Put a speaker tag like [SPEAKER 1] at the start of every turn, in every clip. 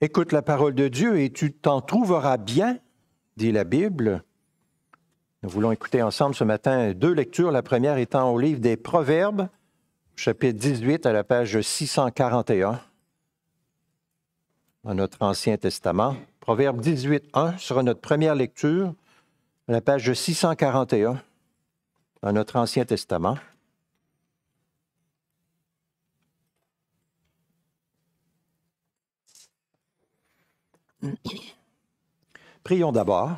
[SPEAKER 1] Écoute la parole de Dieu et tu t'en trouveras bien, dit la Bible. Nous voulons écouter ensemble ce matin deux lectures, la première étant au livre des Proverbes, chapitre 18 à la page 641 dans notre Ancien Testament. Proverbe 18, 1 sera notre première lecture, à la page 641 dans notre Ancien Testament. Prions d'abord.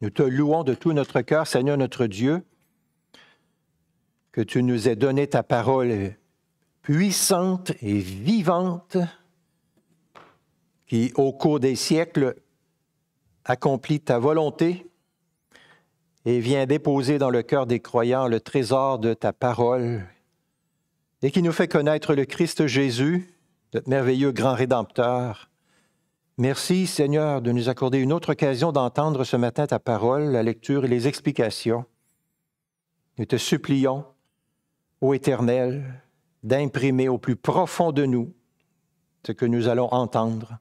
[SPEAKER 1] Nous te louons de tout notre cœur, Seigneur notre Dieu, que tu nous aies donné ta parole puissante et vivante qui, au cours des siècles, accomplit ta volonté et vient déposer dans le cœur des croyants le trésor de ta parole et qui nous fait connaître le Christ Jésus, notre merveilleux grand Rédempteur. Merci Seigneur de nous accorder une autre occasion d'entendre ce matin ta parole, la lecture et les explications. Nous te supplions, ô Éternel, d'imprimer au plus profond de nous ce que nous allons entendre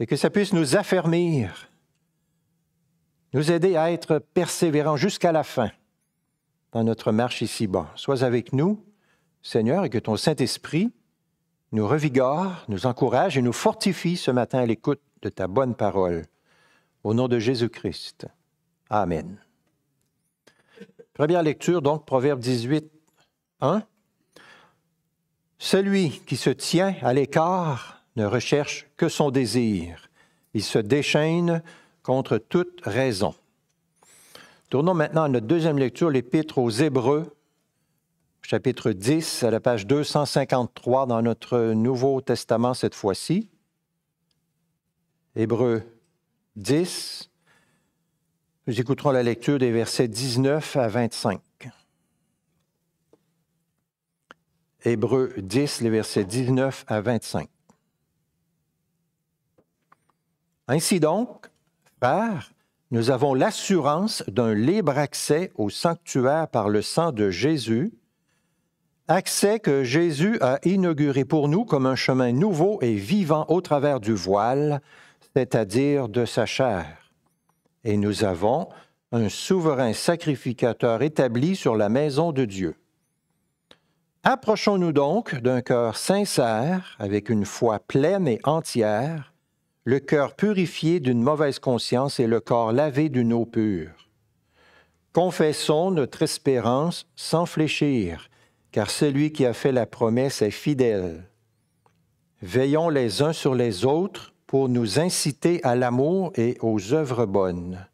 [SPEAKER 1] et que ça puisse nous affermir, nous aider à être persévérants jusqu'à la fin dans notre marche ici-bas. Sois avec nous Seigneur, et que ton Saint-Esprit nous revigore, nous encourage et nous fortifie ce matin à l'écoute de ta bonne parole. Au nom de Jésus-Christ. Amen. Première lecture, donc, Proverbe 18, 1. Celui qui se tient à l'écart ne recherche que son désir. Il se déchaîne contre toute raison. Tournons maintenant à notre deuxième lecture, l'Épître aux Hébreux, chapitre 10, à la page 253 dans notre Nouveau Testament cette fois-ci. Hébreu 10. Nous écouterons la lecture des versets 19 à 25. Hébreu 10, les versets 19 à 25. Ainsi donc, frères, nous avons l'assurance d'un libre accès au sanctuaire par le sang de Jésus Accès que Jésus a inauguré pour nous comme un chemin nouveau et vivant au travers du voile, c'est-à-dire de sa chair. Et nous avons un souverain sacrificateur établi sur la maison de Dieu. Approchons-nous donc d'un cœur sincère, avec une foi pleine et entière, le cœur purifié d'une mauvaise conscience et le corps lavé d'une eau pure. Confessons notre espérance sans fléchir, car celui qui a fait la promesse est fidèle. Veillons les uns sur les autres pour nous inciter à l'amour et aux œuvres bonnes.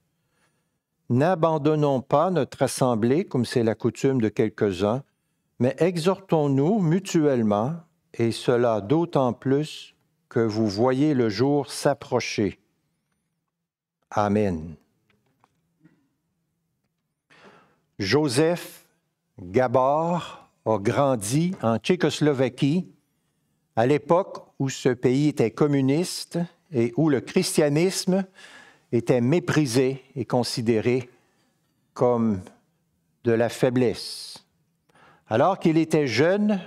[SPEAKER 1] N'abandonnons pas notre assemblée comme c'est la coutume de quelques-uns, mais exhortons-nous mutuellement, et cela d'autant plus que vous voyez le jour s'approcher. Amen. Joseph, Gabor, a grandi en Tchécoslovaquie, à l'époque où ce pays était communiste et où le christianisme était méprisé et considéré comme de la faiblesse. Alors qu'il était jeune,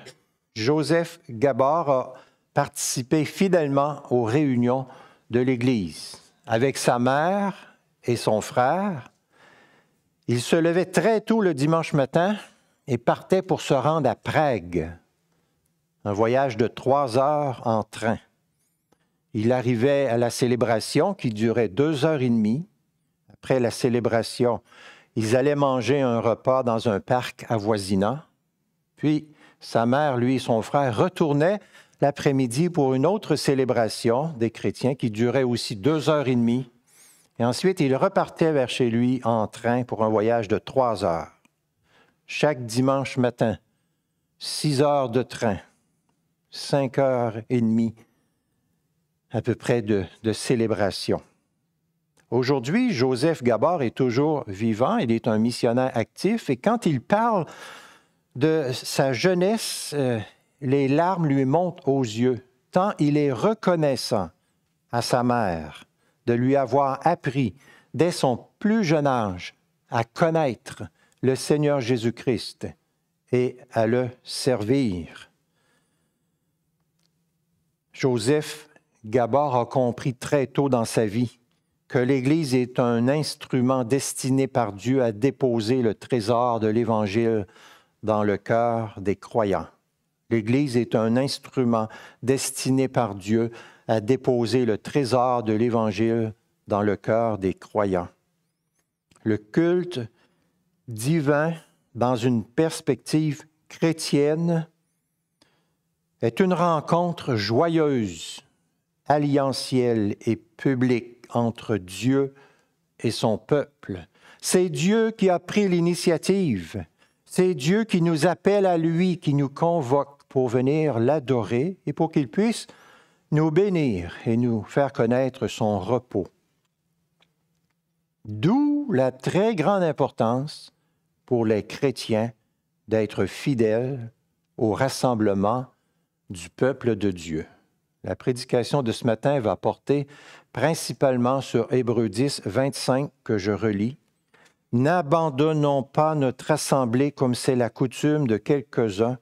[SPEAKER 1] Joseph Gabor a participé fidèlement aux réunions de l'Église. Avec sa mère et son frère, il se levait très tôt le dimanche matin et partait pour se rendre à Prague, un voyage de trois heures en train. Il arrivait à la célébration qui durait deux heures et demie. Après la célébration, ils allaient manger un repas dans un parc avoisinant. Puis sa mère, lui et son frère retournaient l'après-midi pour une autre célébration des chrétiens qui durait aussi deux heures et demie. Et ensuite, ils repartaient vers chez lui en train pour un voyage de trois heures chaque dimanche matin, six heures de train, cinq heures et demie à peu près de, célébration. Aujourd'hui, Joseph Gabor est toujours vivant, il est un missionnaire actif et quand il parle de sa jeunesse, euh, les larmes lui montent aux yeux, tant il est reconnaissant à sa mère de lui avoir appris dès son plus jeune âge à connaître le Seigneur Jésus-Christ et à le servir. Joseph Gabor a compris très tôt dans sa vie que l'Église est un instrument destiné par Dieu à déposer le trésor de l'Évangile dans le cœur des croyants. L'Église est un instrument destiné par Dieu à déposer le trésor de l'Évangile dans le cœur des croyants. Le culte divin dans une perspective chrétienne est une rencontre joyeuse, alliantielle et publique entre Dieu et son peuple. C'est Dieu qui a pris l'initiative. C'est Dieu qui nous appelle à lui, qui nous convoque pour venir l'adorer et pour qu'il puisse nous bénir et nous faire connaître son repos. D'où la très grande importance pour les chrétiens d'être fidèles au rassemblement du peuple de Dieu. La prédication de ce matin va porter principalement sur Hébreu 10, 25 que je relis. N'abandonnons pas notre assemblée comme c'est la coutume de quelques-uns,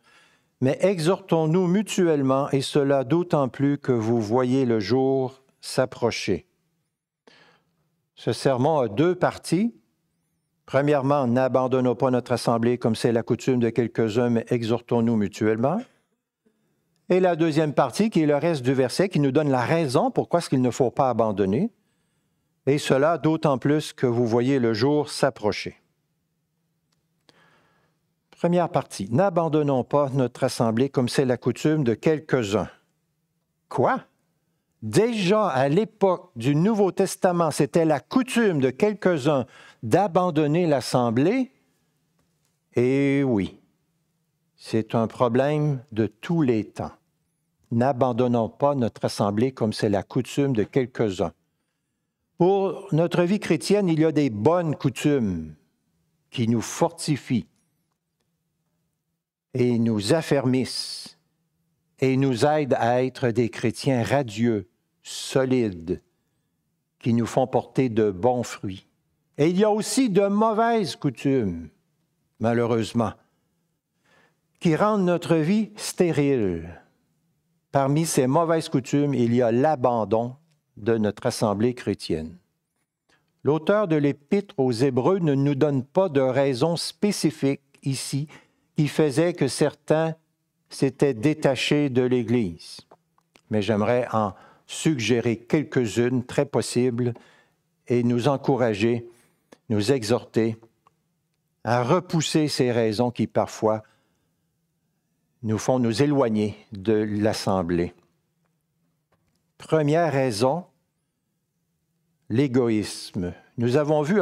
[SPEAKER 1] mais exhortons-nous mutuellement, et cela d'autant plus que vous voyez le jour s'approcher. Ce serment a deux parties. Premièrement, n'abandonnons pas notre Assemblée comme c'est la coutume de quelques-uns, mais exhortons-nous mutuellement. Et la deuxième partie, qui est le reste du verset, qui nous donne la raison pourquoi ce qu'il ne faut pas abandonner, et cela d'autant plus que vous voyez le jour s'approcher. Première partie, n'abandonnons pas notre Assemblée comme c'est la coutume de quelques-uns. Quoi? Déjà à l'époque du Nouveau Testament, c'était la coutume de quelques-uns d'abandonner l'Assemblée, et eh oui, c'est un problème de tous les temps. N'abandonnons pas notre Assemblée comme c'est la coutume de quelques-uns. Pour notre vie chrétienne, il y a des bonnes coutumes qui nous fortifient et nous affermissent et nous aident à être des chrétiens radieux, solides, qui nous font porter de bons fruits. Et il y a aussi de mauvaises coutumes, malheureusement, qui rendent notre vie stérile. Parmi ces mauvaises coutumes, il y a l'abandon de notre assemblée chrétienne. L'auteur de l'épître aux Hébreux ne nous donne pas de raison spécifique ici qui faisait que certains s'étaient détachés de l'Église. Mais j'aimerais en suggérer quelques-unes très possibles et nous encourager nous exhorter à repousser ces raisons qui parfois nous font nous éloigner de l'Assemblée. Première raison, l'égoïsme. Nous avons, vu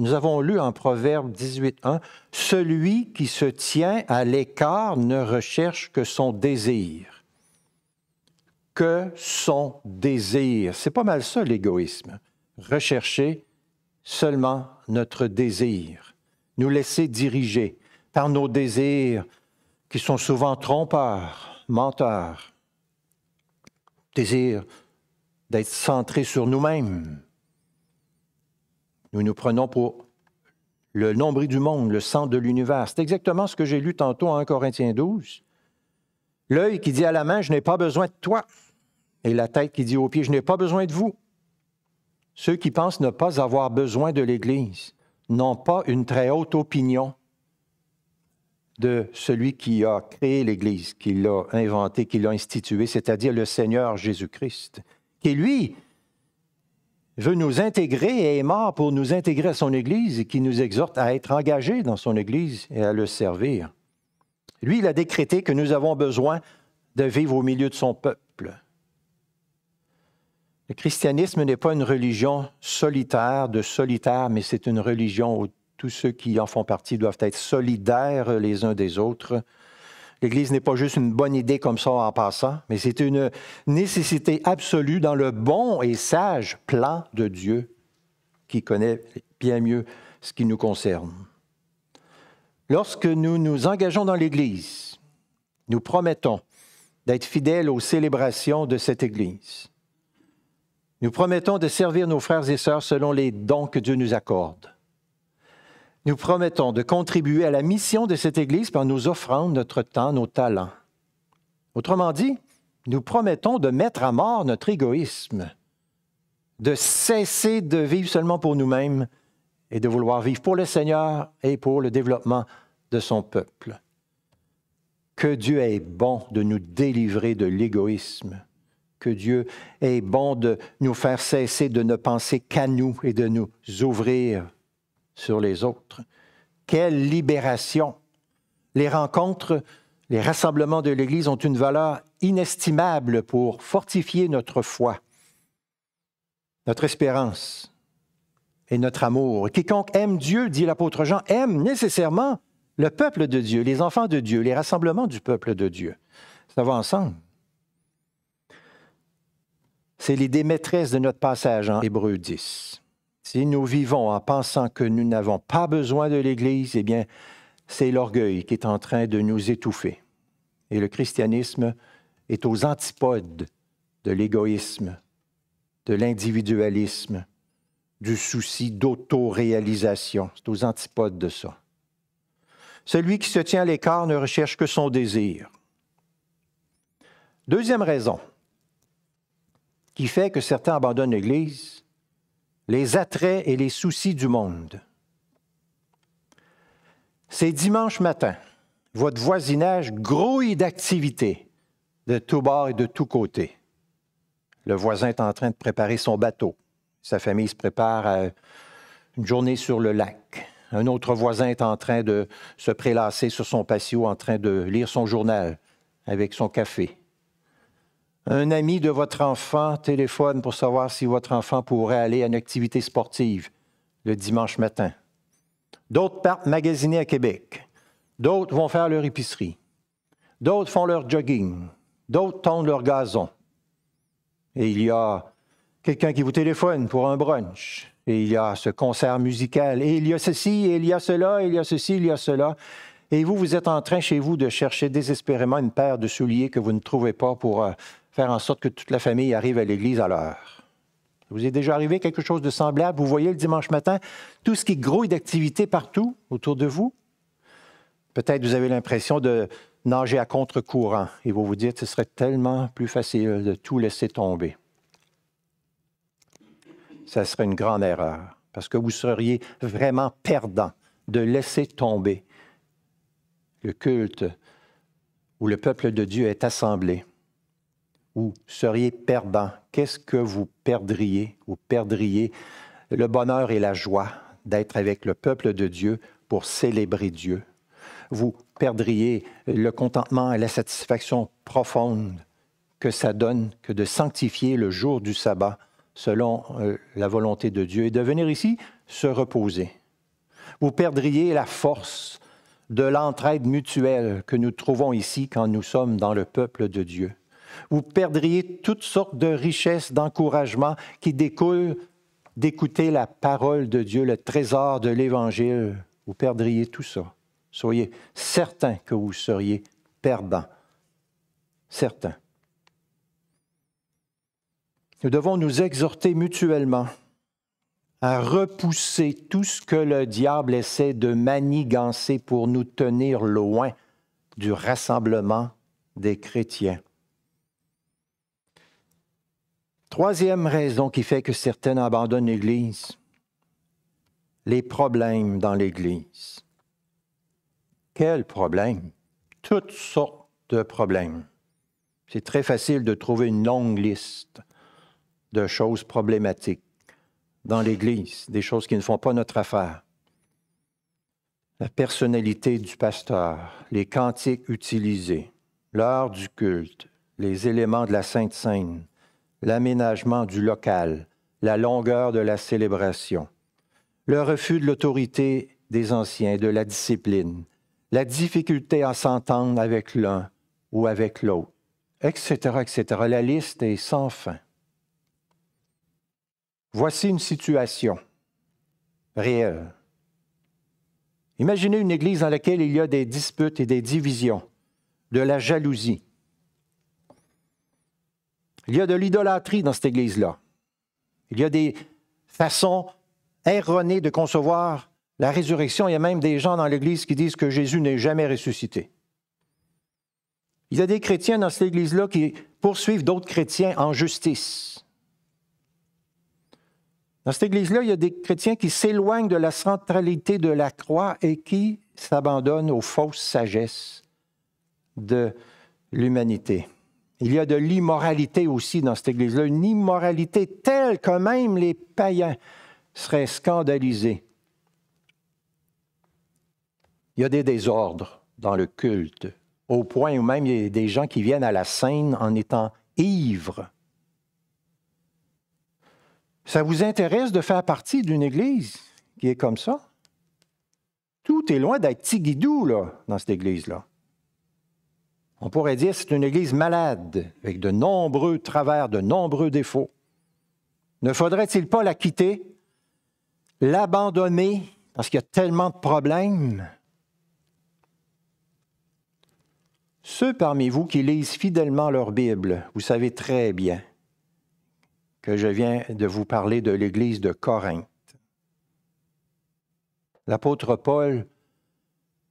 [SPEAKER 1] nous avons lu en Proverbe 18.1, Celui qui se tient à l'écart ne recherche que son désir. Que son désir. C'est pas mal ça, l'égoïsme. Rechercher seulement notre désir, nous laisser diriger par nos désirs qui sont souvent trompeurs, menteurs. Désir d'être centrés sur nous-mêmes. Nous nous prenons pour le nombril du monde, le centre de l'univers. C'est exactement ce que j'ai lu tantôt en 1 Corinthiens 12. L'œil qui dit à la main, je n'ai pas besoin de toi. Et la tête qui dit aux pieds, je n'ai pas besoin de vous. Ceux qui pensent ne pas avoir besoin de l'Église n'ont pas une très haute opinion de celui qui a créé l'Église, qui l'a inventée, qui l'a instituée, c'est-à-dire le Seigneur Jésus-Christ, qui, lui, veut nous intégrer et est mort pour nous intégrer à son Église et qui nous exhorte à être engagés dans son Église et à le servir. Lui, il a décrété que nous avons besoin de vivre au milieu de son peuple. Le christianisme n'est pas une religion solitaire, de solitaire, mais c'est une religion où tous ceux qui en font partie doivent être solidaires les uns des autres. L'Église n'est pas juste une bonne idée comme ça en passant, mais c'est une nécessité absolue dans le bon et sage plan de Dieu qui connaît bien mieux ce qui nous concerne. Lorsque nous nous engageons dans l'Église, nous promettons d'être fidèles aux célébrations de cette Église. Nous promettons de servir nos frères et sœurs selon les dons que Dieu nous accorde. Nous promettons de contribuer à la mission de cette Église par nous offrant notre temps, nos talents. Autrement dit, nous promettons de mettre à mort notre égoïsme, de cesser de vivre seulement pour nous-mêmes et de vouloir vivre pour le Seigneur et pour le développement de son peuple. Que Dieu est bon de nous délivrer de l'égoïsme que Dieu est bon de nous faire cesser de ne penser qu'à nous et de nous ouvrir sur les autres. Quelle libération! Les rencontres, les rassemblements de l'Église ont une valeur inestimable pour fortifier notre foi, notre espérance et notre amour. Quiconque aime Dieu, dit l'apôtre Jean, aime nécessairement le peuple de Dieu, les enfants de Dieu, les rassemblements du peuple de Dieu. Ça va ensemble. C'est l'idée maîtresse de notre passage en Hébreu 10. Si nous vivons en pensant que nous n'avons pas besoin de l'Église, eh bien, c'est l'orgueil qui est en train de nous étouffer. Et le christianisme est aux antipodes de l'égoïsme, de l'individualisme, du souci d'autoréalisation. C'est aux antipodes de ça. Celui qui se tient à l'écart ne recherche que son désir. Deuxième raison, qui fait que certains abandonnent l'Église, les attraits et les soucis du monde. C'est dimanche matin. Votre voisinage grouille d'activités de tous bords et de tous côtés. Le voisin est en train de préparer son bateau. Sa famille se prépare à une journée sur le lac. Un autre voisin est en train de se prélasser sur son patio, en train de lire son journal avec son café. Un ami de votre enfant téléphone pour savoir si votre enfant pourrait aller à une activité sportive le dimanche matin. D'autres partent magasiner à Québec. D'autres vont faire leur épicerie. D'autres font leur jogging. D'autres tondent leur gazon. Et il y a quelqu'un qui vous téléphone pour un brunch. Et il y a ce concert musical. Et il y a ceci, et il y a cela, et il y a ceci, il y a cela. Et vous, vous êtes en train chez vous de chercher désespérément une paire de souliers que vous ne trouvez pas pour euh, faire en sorte que toute la famille arrive à l'église à l'heure. Vous est déjà arrivé quelque chose de semblable? Vous voyez le dimanche matin tout ce qui grouille d'activité partout autour de vous? Peut-être vous avez l'impression de nager à contre-courant et vous vous dites ce serait tellement plus facile de tout laisser tomber. Ça serait une grande erreur parce que vous seriez vraiment perdant de laisser tomber le culte où le peuple de Dieu est assemblé vous seriez perdant? Qu'est-ce que vous perdriez Vous perdriez? Le bonheur et la joie d'être avec le peuple de Dieu pour célébrer Dieu. Vous perdriez le contentement et la satisfaction profonde que ça donne que de sanctifier le jour du sabbat selon euh, la volonté de Dieu et de venir ici se reposer. Vous perdriez la force de l'entraide mutuelle que nous trouvons ici quand nous sommes dans le peuple de Dieu. Vous perdriez toutes sortes de richesses, d'encouragement qui découlent d'écouter la parole de Dieu, le trésor de l'Évangile. Vous perdriez tout ça. Soyez certain que vous seriez perdant. Certain. Nous devons nous exhorter mutuellement à repousser tout ce que le diable essaie de manigancer pour nous tenir loin du rassemblement des chrétiens. Troisième raison qui fait que certaines abandonnent l'Église, les problèmes dans l'Église. Quels problèmes? Toutes sortes de problèmes. C'est très facile de trouver une longue liste de choses problématiques dans l'Église, des choses qui ne font pas notre affaire. La personnalité du pasteur, les cantiques utilisés, l'heure du culte, les éléments de la Sainte Seine, l'aménagement du local, la longueur de la célébration, le refus de l'autorité des anciens de la discipline, la difficulté à s'entendre avec l'un ou avec l'autre, etc., etc. La liste est sans fin. Voici une situation réelle. Imaginez une église dans laquelle il y a des disputes et des divisions, de la jalousie, il y a de l'idolâtrie dans cette Église-là. Il y a des façons erronées de concevoir la résurrection. Il y a même des gens dans l'Église qui disent que Jésus n'est jamais ressuscité. Il y a des chrétiens dans cette Église-là qui poursuivent d'autres chrétiens en justice. Dans cette Église-là, il y a des chrétiens qui s'éloignent de la centralité de la croix et qui s'abandonnent aux fausses sagesses de l'humanité. Il y a de l'immoralité aussi dans cette Église-là, une immoralité telle que même les païens seraient scandalisés. Il y a des désordres dans le culte, au point où même il y a des gens qui viennent à la scène en étant ivres. Ça vous intéresse de faire partie d'une Église qui est comme ça? Tout est loin d'être tigidou dans cette Église-là. On pourrait dire que c'est une Église malade, avec de nombreux travers, de nombreux défauts. Ne faudrait-il pas la quitter, l'abandonner, parce qu'il y a tellement de problèmes? Ceux parmi vous qui lisent fidèlement leur Bible, vous savez très bien que je viens de vous parler de l'Église de Corinthe. L'apôtre Paul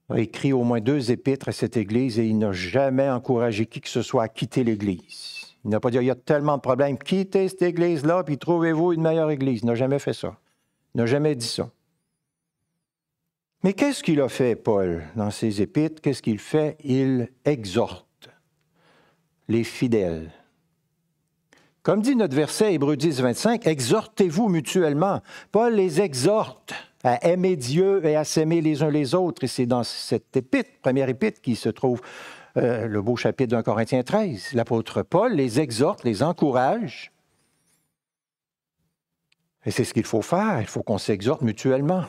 [SPEAKER 1] a écrit au moins deux épîtres à cette Église et il n'a jamais encouragé qui que ce soit à quitter l'Église. Il n'a pas dit, il y a tellement de problèmes, quittez cette Église-là, puis trouvez-vous une meilleure Église. Il n'a jamais fait ça. Il n'a jamais dit ça. Mais qu'est-ce qu'il a fait, Paul, dans ses épîtres? Qu'est-ce qu'il fait? Il exhorte les fidèles. Comme dit notre verset hébreu 10, 25, exhortez-vous mutuellement. Paul les exhorte à aimer Dieu et à s'aimer les uns les autres. Et c'est dans cette épître, première épître, qui se trouve euh, le beau chapitre d'un Corinthiens 13. L'apôtre Paul les exhorte, les encourage. Et c'est ce qu'il faut faire. Il faut qu'on s'exhorte mutuellement.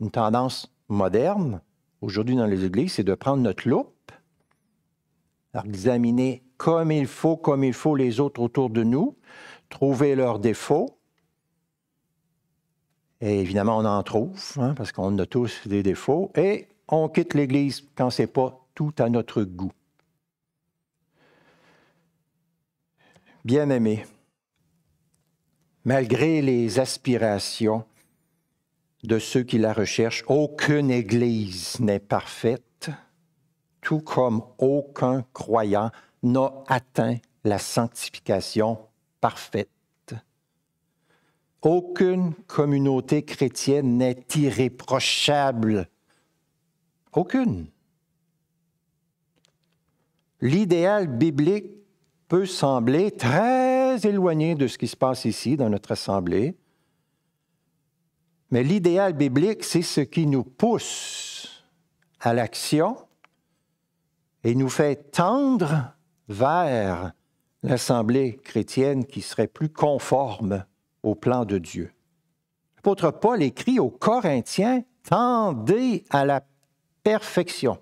[SPEAKER 1] Une tendance moderne, aujourd'hui dans les églises, c'est de prendre notre loupe, d'examiner comme il faut, comme il faut les autres autour de nous, trouver leurs défauts, évidemment, on en trouve, hein, parce qu'on a tous des défauts. Et on quitte l'Église quand c'est pas tout à notre goût. Bien-aimés, malgré les aspirations de ceux qui la recherchent, aucune Église n'est parfaite, tout comme aucun croyant n'a atteint la sanctification parfaite. Aucune communauté chrétienne n'est irréprochable. Aucune. L'idéal biblique peut sembler très éloigné de ce qui se passe ici dans notre assemblée, mais l'idéal biblique, c'est ce qui nous pousse à l'action et nous fait tendre vers l'assemblée chrétienne qui serait plus conforme au plan de Dieu. L'apôtre Paul écrit aux Corinthiens, tendez à la perfection.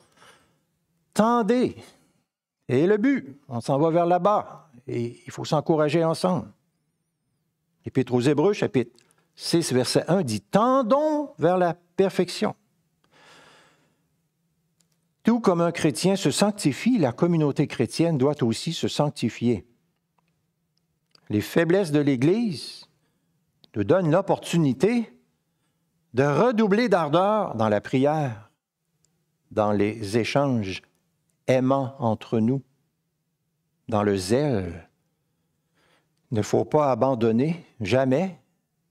[SPEAKER 1] Tendez. Et le but, on s'en va vers là-bas et il faut s'encourager ensemble. L'Épître aux Hébreux, chapitre 6, verset 1 dit, tendons vers la perfection. Tout comme un chrétien se sanctifie, la communauté chrétienne doit aussi se sanctifier. Les faiblesses de l'Église donne l'opportunité de redoubler d'ardeur dans la prière, dans les échanges aimants entre nous, dans le zèle. Il ne faut pas abandonner, jamais.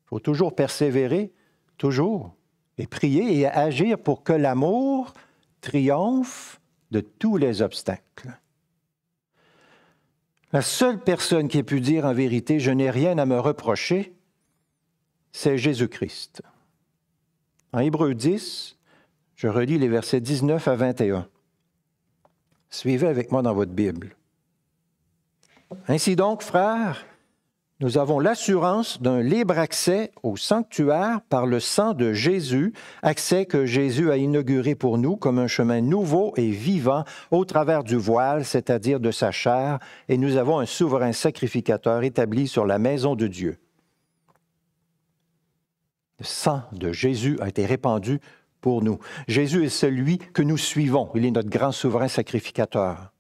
[SPEAKER 1] Il faut toujours persévérer, toujours, et prier et agir pour que l'amour triomphe de tous les obstacles. La seule personne qui ait pu dire en vérité, je n'ai rien à me reprocher, c'est Jésus-Christ. En Hébreu 10, je relis les versets 19 à 21. Suivez avec moi dans votre Bible. Ainsi donc, frères, nous avons l'assurance d'un libre accès au sanctuaire par le sang de Jésus, accès que Jésus a inauguré pour nous comme un chemin nouveau et vivant au travers du voile, c'est-à-dire de sa chair, et nous avons un souverain sacrificateur établi sur la maison de Dieu le sang de Jésus a été répandu pour nous. Jésus est celui que nous suivons. Il est notre grand souverain sacrificateur.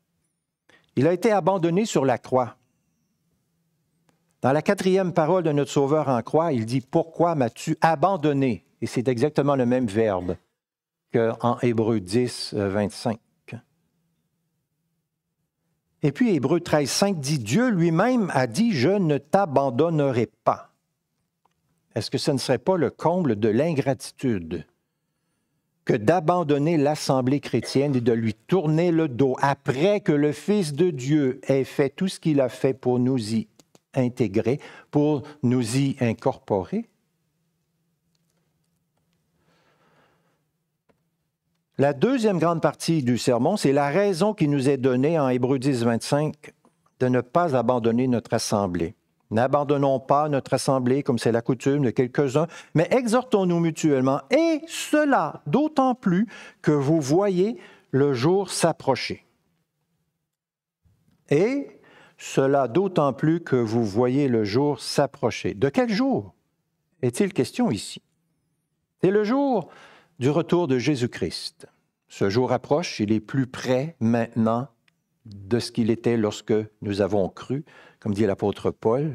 [SPEAKER 1] Il a été abandonné sur la croix. Dans la quatrième parole de notre Sauveur en croix, il dit Pourquoi m'as-tu abandonné Et c'est exactement le même verbe qu'en Hébreu 10, 25. Euh, Et puis Hébreu 13, 5 dit Dieu lui-même a dit Je ne t'abandonnerai pas est-ce que ce ne serait pas le comble de l'ingratitude que d'abandonner l'Assemblée chrétienne et de lui tourner le dos après que le Fils de Dieu ait fait tout ce qu'il a fait pour nous y intégrer, pour nous y incorporer? La deuxième grande partie du sermon, c'est la raison qui nous est donnée en Hébreu 10, 25 de ne pas abandonner notre Assemblée. N'abandonnons pas notre assemblée comme c'est la coutume de quelques-uns, mais exhortons-nous mutuellement, et cela d'autant plus que vous voyez le jour s'approcher. Et cela d'autant plus que vous voyez le jour s'approcher. De quel jour est-il question ici C'est le jour du retour de Jésus-Christ. Ce jour approche, il est plus près maintenant de ce qu'il était lorsque nous avons cru comme dit l'apôtre Paul.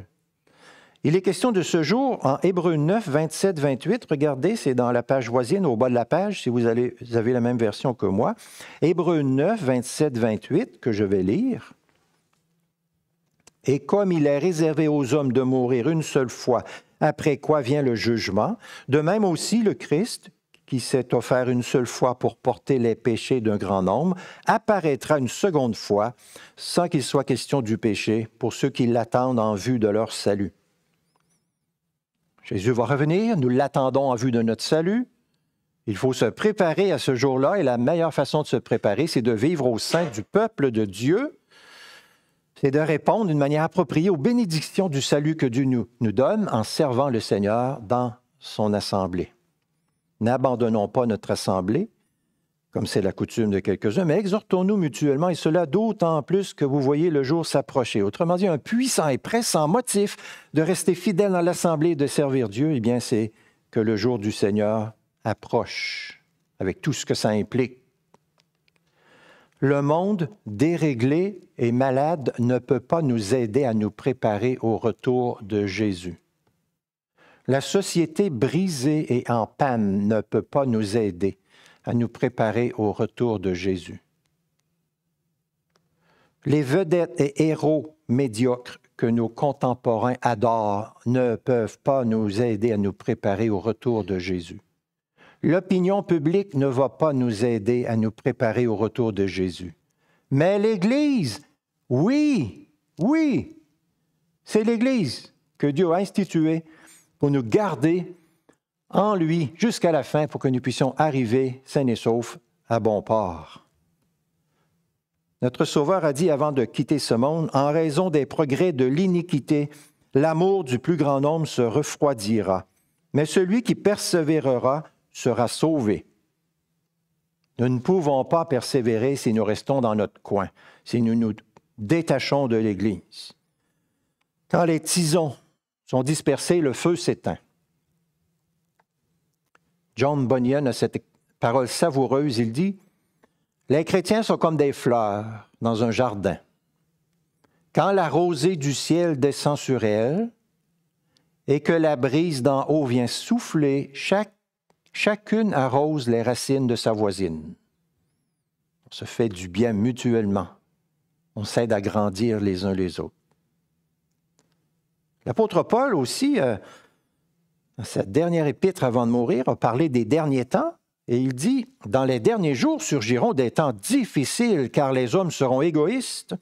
[SPEAKER 1] Il est question de ce jour en Hébreu 9, 27, 28. Regardez, c'est dans la page voisine, au bas de la page, si vous, avez la même version que moi. Hébreu 9, 27, 28, que je vais lire. Et comme il est réservé aux hommes de mourir une seule fois, après quoi vient le jugement, de même aussi le Christ, qui s'est offert une seule fois pour porter les péchés d'un grand nombre, apparaîtra une seconde fois sans qu'il soit question du péché pour ceux qui l'attendent en vue de leur salut. Jésus va revenir, nous l'attendons en vue de notre salut. Il faut se préparer à ce jour-là et la meilleure façon de se préparer, c'est de vivre au sein du peuple de Dieu c'est de répondre d'une manière appropriée aux bénédictions du salut que Dieu nous, nous donne en servant le Seigneur dans son assemblée. N'abandonnons pas notre assemblée, comme c'est la coutume de quelques-uns, mais exhortons-nous mutuellement, et cela d'autant plus que vous voyez le jour s'approcher. Autrement dit, un puissant et pressant motif de rester fidèle dans l'assemblée et de servir Dieu, eh bien, c'est que le jour du Seigneur approche, avec tout ce que ça implique. Le monde déréglé et malade ne peut pas nous aider à nous préparer au retour de Jésus. La société brisée et en panne ne peut pas nous aider à nous préparer au retour de Jésus. Les vedettes et héros médiocres que nos contemporains adorent ne peuvent pas nous aider à nous préparer au retour de Jésus. L'opinion publique ne va pas nous aider à nous préparer au retour de Jésus. Mais l'Église, oui, oui, c'est l'Église que Dieu a instituée pour nous garder en lui jusqu'à la fin pour que nous puissions arriver sains et saufs à bon port. Notre Sauveur a dit avant de quitter ce monde, en raison des progrès de l'iniquité, l'amour du plus grand nombre se refroidira, mais celui qui persévérera sera sauvé. Nous ne pouvons pas persévérer si nous restons dans notre coin, si nous nous détachons de l'Église. Quand les tisons sont dispersés, le feu s'éteint. John Bunyan a cette parole savoureuse, il dit, Les chrétiens sont comme des fleurs dans un jardin. Quand la rosée du ciel descend sur elles et que la brise d'en haut vient souffler, chaque, chacune arrose les racines de sa voisine. On se fait du bien mutuellement. On s'aide à grandir les uns les autres. L'apôtre Paul aussi, euh, dans sa dernière épître avant de mourir, a parlé des derniers temps et il dit, Dans les derniers jours surgiront des temps difficiles car les hommes seront égoïstes,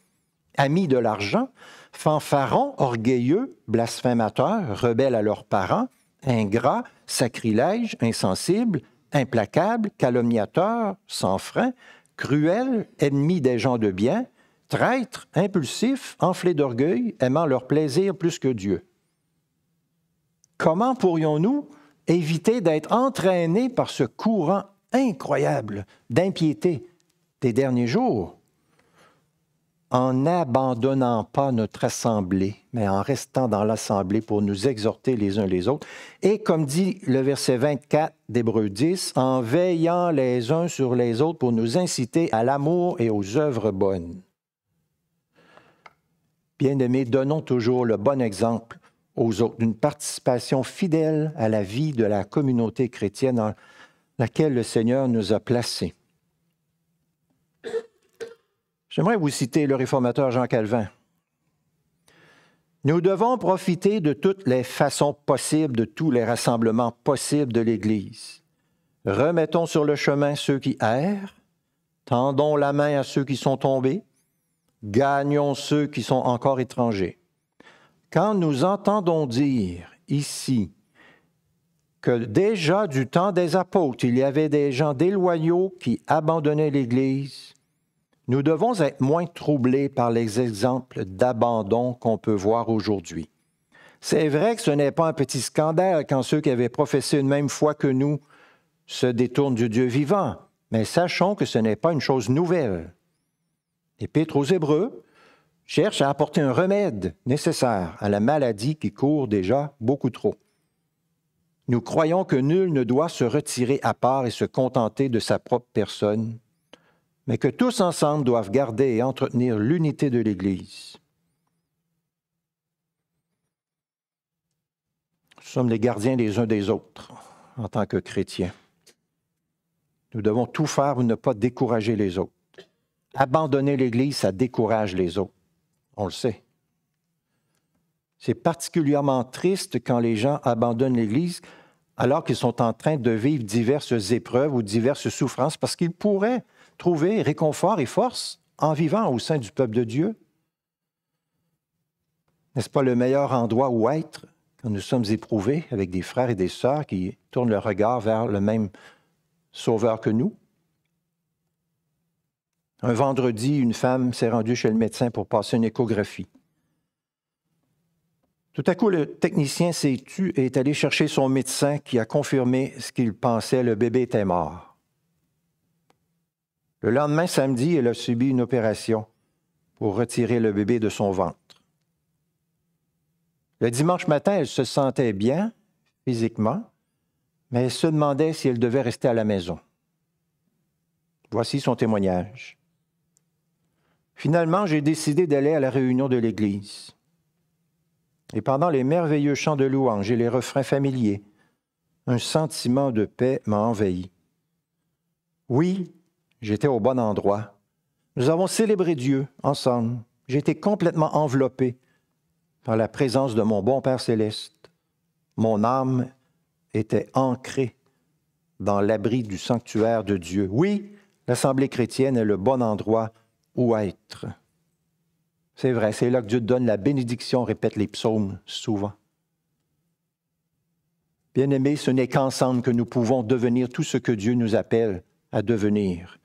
[SPEAKER 1] amis de l'argent, fanfarons, orgueilleux, blasphémateurs, rebelles à leurs parents, ingrats, sacrilèges, insensibles, implacables, calomniateurs, sans frein, cruels, ennemis des gens de bien, traîtres, impulsifs, enflés d'orgueil, aimant leur plaisir plus que Dieu. Comment pourrions-nous éviter d'être entraînés par ce courant incroyable d'impiété des derniers jours en n'abandonnant pas notre assemblée, mais en restant dans l'assemblée pour nous exhorter les uns les autres. Et comme dit le verset 24 d'Hébreu 10, en veillant les uns sur les autres pour nous inciter à l'amour et aux œuvres bonnes. Bien-aimés, donnons toujours le bon exemple aux autres, d'une participation fidèle à la vie de la communauté chrétienne dans laquelle le Seigneur nous a placés. J'aimerais vous citer le réformateur Jean Calvin. Nous devons profiter de toutes les façons possibles, de tous les rassemblements possibles de l'Église. Remettons sur le chemin ceux qui errent, tendons la main à ceux qui sont tombés, gagnons ceux qui sont encore étrangers. Quand nous entendons dire ici que déjà du temps des apôtres, il y avait des gens déloyaux qui abandonnaient l'Église, nous devons être moins troublés par les exemples d'abandon qu'on peut voir aujourd'hui. C'est vrai que ce n'est pas un petit scandale quand ceux qui avaient professé une même foi que nous se détournent du Dieu vivant, mais sachons que ce n'est pas une chose nouvelle. L'Épître aux Hébreux cherche à apporter un remède nécessaire à la maladie qui court déjà beaucoup trop. Nous croyons que nul ne doit se retirer à part et se contenter de sa propre personne, mais que tous ensemble doivent garder et entretenir l'unité de l'Église. Nous sommes les gardiens les uns des autres en tant que chrétiens. Nous devons tout faire pour ne pas décourager les autres. Abandonner l'Église, ça décourage les autres. On le sait. C'est particulièrement triste quand les gens abandonnent l'Église alors qu'ils sont en train de vivre diverses épreuves ou diverses souffrances parce qu'ils pourraient trouver réconfort et force en vivant au sein du peuple de Dieu. N'est-ce pas le meilleur endroit où être quand nous sommes éprouvés avec des frères et des sœurs qui tournent leur regard vers le même Sauveur que nous? Un vendredi, une femme s'est rendue chez le médecin pour passer une échographie. Tout à coup, le technicien s'est tu et est allé chercher son médecin qui a confirmé ce qu'il pensait, le bébé était mort. Le lendemain, samedi, elle a subi une opération pour retirer le bébé de son ventre. Le dimanche matin, elle se sentait bien physiquement, mais elle se demandait si elle devait rester à la maison. Voici son témoignage. Finalement, j'ai décidé d'aller à la réunion de l'Église. Et pendant les merveilleux chants de louange et les refrains familiers, un sentiment de paix m'a envahi. Oui, j'étais au bon endroit. Nous avons célébré Dieu ensemble. J'étais complètement enveloppé par la présence de mon bon Père céleste. Mon âme était ancrée dans l'abri du sanctuaire de Dieu. Oui, l'Assemblée chrétienne est le bon endroit ou être. C'est vrai, c'est là que Dieu donne la bénédiction, répète les psaumes souvent. Bien-aimés, ce n'est qu'ensemble que nous pouvons devenir tout ce que Dieu nous appelle à devenir.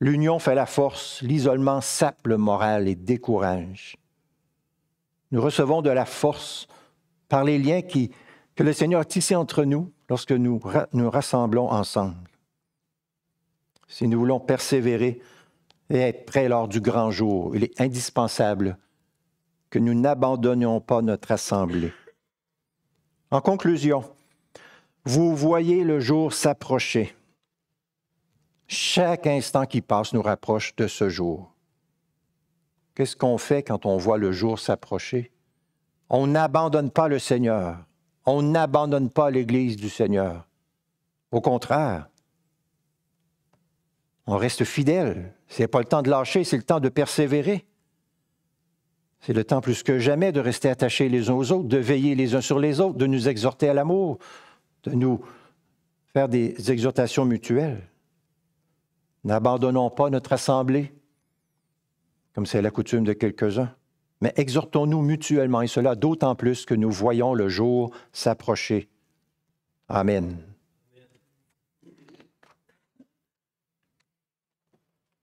[SPEAKER 1] L'union fait la force, l'isolement sape le moral et décourage. Nous recevons de la force par les liens que le Seigneur a tissés entre nous lorsque nous nous rassemblons ensemble. Si nous voulons persévérer, et être prêt lors du grand jour. Il est indispensable que nous n'abandonnions pas notre assemblée. En conclusion, vous voyez le jour s'approcher. Chaque instant qui passe nous rapproche de ce jour. Qu'est-ce qu'on fait quand on voit le jour s'approcher? On n'abandonne pas le Seigneur. On n'abandonne pas l'Église du Seigneur. Au contraire, on reste fidèle. Ce n'est pas le temps de lâcher, c'est le temps de persévérer. C'est le temps plus que jamais de rester attachés les uns aux autres, de veiller les uns sur les autres, de nous exhorter à l'amour, de nous faire des exhortations mutuelles. N'abandonnons pas notre assemblée, comme c'est la coutume de quelques-uns, mais exhortons-nous mutuellement, et cela d'autant plus que nous voyons le jour s'approcher. Amen.